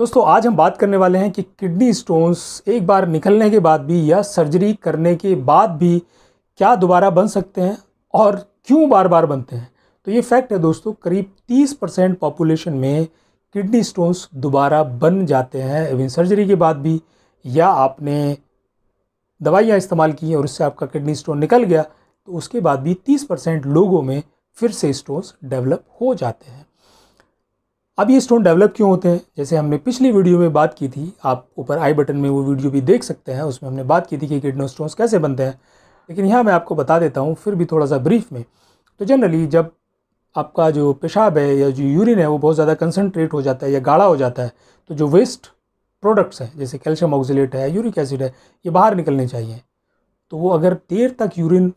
दोस्तों आज हम बात करने वाले हैं कि किडनी स्टोन्स एक बार निकलने के बाद भी या सर्जरी करने के बाद भी क्या दोबारा बन सकते हैं और क्यों बार बार बनते हैं तो ये फैक्ट है दोस्तों करीब 30 परसेंट पॉपुलेशन में किडनी स्टोन्स दोबारा बन जाते हैं इवन सर्जरी के बाद भी या आपने दवाइयाँ इस्तेमाल की हैं और उससे आपका किडनी स्टोन निकल गया तो उसके बाद भी तीस परसेंट लोगों में फिर से स्टोन्स डेवलप हो जाते हैं अब ये स्टोन डेवलप क्यों होते हैं जैसे हमने पिछली वीडियो में बात की थी आप ऊपर आई बटन में वो वीडियो भी देख सकते हैं उसमें हमने बात की थी कि किडनो स्टोन्स कैसे बनते हैं लेकिन यहाँ मैं आपको बता देता हूँ फिर भी थोड़ा सा ब्रीफ में तो जनरली जब आपका जो पेशाब है या जो यूरिन है वो बहुत ज़्यादा कंसनट्रेट हो जाता है या गाढ़ा हो जाता है तो जो वेस्ट प्रोडक्ट्स हैं जैसे कैल्शियम ऑक्सीट है यूरिक एसिड है ये बाहर निकलने चाहिए तो वो अगर देर तक यूरिन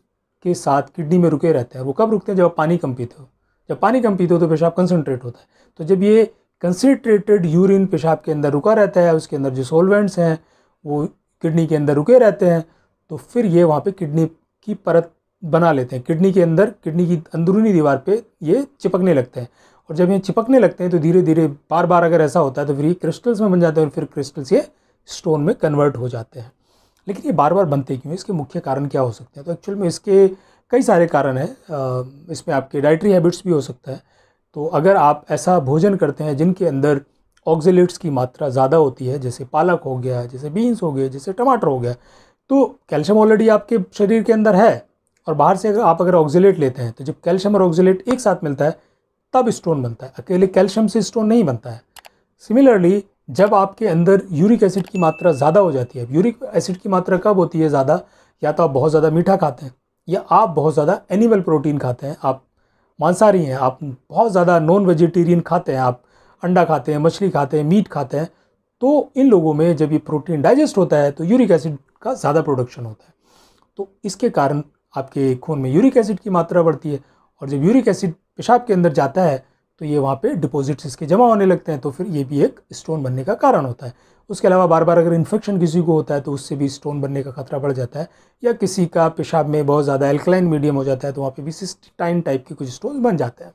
के साथ किडनी में रुके रहते हैं वो कब रुकते हैं जब आप पानी कम पीते हो जब पानी कम पीते हो तो पेशाब कंसनट्रेट होता है तो जब ये कंसनट्रेटेड यूरिन पेशाब के अंदर रुका रहता है उसके अंदर जो सोलवेंट्स हैं वो किडनी के अंदर रुके रहते हैं तो फिर ये वहाँ पे किडनी की परत बना लेते हैं किडनी के अंदर किडनी की अंदरूनी दीवार पे ये चिपकने लगते हैं और जब ये चिपकने लगते हैं तो धीरे धीरे बार बार अगर ऐसा होता है तो फिर ये क्रिस्टल्स में बन जाते हैं और फिर क्रिस्टल्स ये स्टोन में कन्वर्ट हो जाते हैं लेकिन ये बार बार बनते क्यों इसके मुख्य कारण क्या हो सकते हैं तो एक्चुअल में इसके कई सारे कारण हैं इसमें आपके डाइटरी हैबिट्स भी हो सकता है तो अगर आप ऐसा भोजन करते हैं जिनके अंदर ऑक्जिलेट्स की मात्रा ज़्यादा होती है जैसे पालक हो गया जैसे बीन्स हो गए जैसे टमाटर हो गया तो कैल्शियम ऑलरेडी आपके शरीर के अंदर है और बाहर से अगर आप अगर ऑक्जिलेट लेते हैं तो जब कैल्शियम और ऑक्जिलेट एक साथ मिलता है तब स्टोन बनता है अकेले कैल्शियम से स्टोन नहीं बनता है सिमिलरली जब आपके अंदर यूरिक एसिड की मात्रा ज़्यादा हो जाती है यूरिक एसिड की मात्रा कब होती है ज़्यादा या तो आप बहुत ज़्यादा मीठा खाते हैं या आप बहुत ज़्यादा एनिमल प्रोटीन खाते हैं आप मांसाहारी हैं आप बहुत ज़्यादा नॉन वेजिटेरियन खाते हैं आप अंडा खाते हैं मछली खाते हैं मीट खाते हैं तो इन लोगों में जब ये प्रोटीन डाइजेस्ट होता है तो यूरिक एसिड का ज़्यादा प्रोडक्शन होता है तो इसके कारण आपके खून में यूरिक एसिड की मात्रा बढ़ती है और जब यूरिक एसिड पेशाब के अंदर जाता है तो ये वहाँ पे डिपॉजिट्स इसके जमा होने लगते हैं तो फिर ये भी एक स्टोन बनने का कारण होता है उसके अलावा बार बार अगर इन्फेक्शन किसी को होता है तो उससे भी स्टोन बनने का खतरा बढ़ जाता है या किसी का पेशाब में बहुत ज़्यादा एल्कलाइन मीडियम हो जाता है तो वहाँ पे भी सिस्टाइन टाइप के कुछ स्टोन बन जाते हैं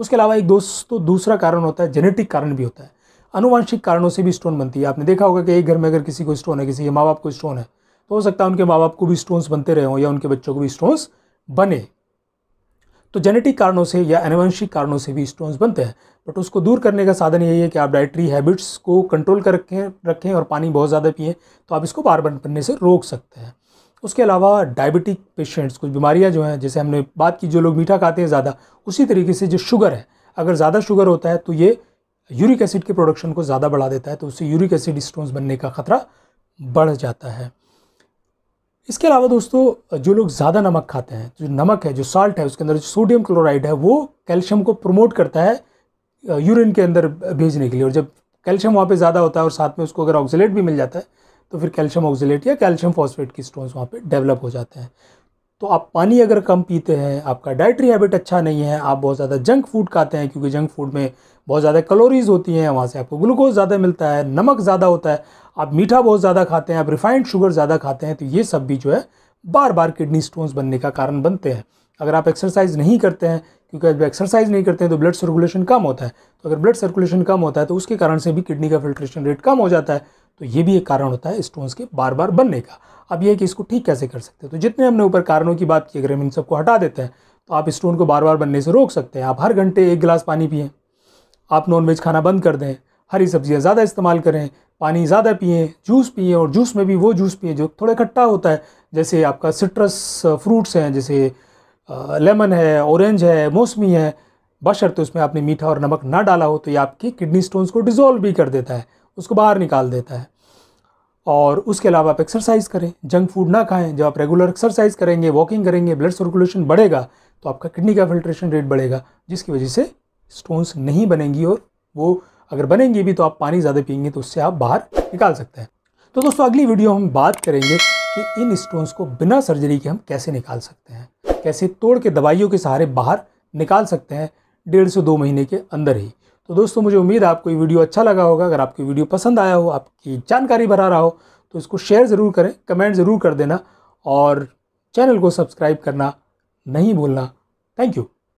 उसके अलावा एक दोस्त तो दूसरा कारण होता है जेनेटिक कारण भी होता है अनुवांशिक कारणों से भी स्टोन बनती है आपने देखा होगा कि एक घर में अगर किसी को स्टोन है किसी के माँ बाप को स्टोन है तो हो सकता है उनके माँ बाप को भी स्टोन्स बनते रहे हों या उनके बच्चों को भी स्टोन्स बने तो जेनेटिक कारणों से या अनुवंशिक कारणों से भी स्टोन्स बनते हैं बट उसको दूर करने का साधन यही है कि आप डाइटरी हैबिट्स को कंट्रोल कर रखें रखें और पानी बहुत ज़्यादा पिए तो आप इसको बार बनने से रोक सकते हैं उसके अलावा डायबिटिक पेशेंट्स कुछ बीमारियाँ जो हैं जैसे हमने बात की जो लोग मीठा खाते हैं ज़्यादा उसी तरीके से जो शुगर है अगर ज़्यादा शुगर होता है तो ये यूरिक एसिड के प्रोडक्शन को ज़्यादा बढ़ा देता है तो उससे यूरिक एसिड स्टोन्स बनने का खतरा बढ़ जाता है इसके अलावा दोस्तों जो लोग ज़्यादा नमक खाते हैं जो नमक है जो साल्ट है उसके अंदर जो सोडियम क्लोराइड है वो कैल्शियम को प्रमोट करता है यूरिन के अंदर भेजने के लिए और जब कैल्शियम वहाँ पे ज़्यादा होता है और साथ में उसको अगर ऑक्सीट भी मिल जाता है तो फिर कैल्शियम ऑक्सीट या कैल्शियम फॉस्फेट की स्टोन्स वहाँ पर डेवलप हो जाते हैं तो आप पानी अगर कम पीते हैं आपका डाइटरी हैबिट अच्छा नहीं है आप बहुत ज़्यादा जंक फूड खाते हैं क्योंकि जंक फूड में बहुत ज़्यादा कैलोरीज होती हैं वहाँ से आपको ग्लूकोज ज़्यादा मिलता है नमक ज़्यादा होता है आप मीठा बहुत ज़्यादा खाते हैं आप रिफाइंड शुगर ज़्यादा खाते हैं तो ये सब भी जो है बार बार किडनी स्टोन्स बनने का कारण बनते हैं अगर आप एक्सरसाइज नहीं करते हैं क्योंकि अगर एक्सरसाइज नहीं करते हैं तो ब्लड सर्कुलेशन कम होता है तो अगर ब्लड सर्कुलेशन कम होता है तो उसके कारण से भी किडनी का फिल्ट्रेशन रेट कम हो जाता है तो ये भी एक कारण होता है स्टोन्स के बार बार बनने का अब यह है कि इसको ठीक कैसे कर सकते हैं तो जितने हमने ऊपर कारणों की बात की अगर हम इन सबको हटा देते हैं तो आप स्टोन को बार बार बनने से रोक सकते हैं आप हर घंटे एक गिलास पानी पिए आप नॉनवेज खाना बंद कर दें हरी सब्ज़ियाँ ज़्यादा इस्तेमाल करें पानी ज़्यादा पिए जूस पिए और जूस में भी वो जूस पिए जो थोड़ा खट्टा होता है जैसे आपका सिट्रस फ्रूट्स uh, हैं जैसे लेमन uh, है ऑरेंज है मौसमी है बशर्ते तो उसमें आपने मीठा और नमक ना डाला हो तो ये आपकी किडनी स्टोन्स को डिज़ोल्व भी कर देता है उसको बाहर निकाल देता है और उसके अलावा आप एक्सरसाइज करें जंक फूड ना खाएं जब आप रेगुलर एक्सरसाइज करेंगे वॉकिंग करेंगे ब्लड सर्कुलेशन बढ़ेगा तो आपका किडनी का फिल्ट्रेशन रेट बढ़ेगा जिसकी वजह से स्टोन्स नहीं बनेंगी और वो अगर बनेंगी भी तो आप पानी ज़्यादा पियेंगे तो उससे आप बाहर निकाल सकते हैं तो दोस्तों अगली वीडियो हम बात करेंगे कि इन स्टोन्स को बिना सर्जरी के हम कैसे निकाल सकते हैं कैसे तोड़ के दवाइयों के सहारे बाहर निकाल सकते हैं डेढ़ से दो महीने के अंदर ही तो दोस्तों मुझे उम्मीद है आपको ये वीडियो अच्छा लगा होगा अगर आपको वीडियो पसंद आया हो आपकी जानकारी भरा रहा हो तो इसको शेयर ज़रूर करें कमेंट ज़रूर कर देना और चैनल को सब्सक्राइब करना नहीं भूलना थैंक यू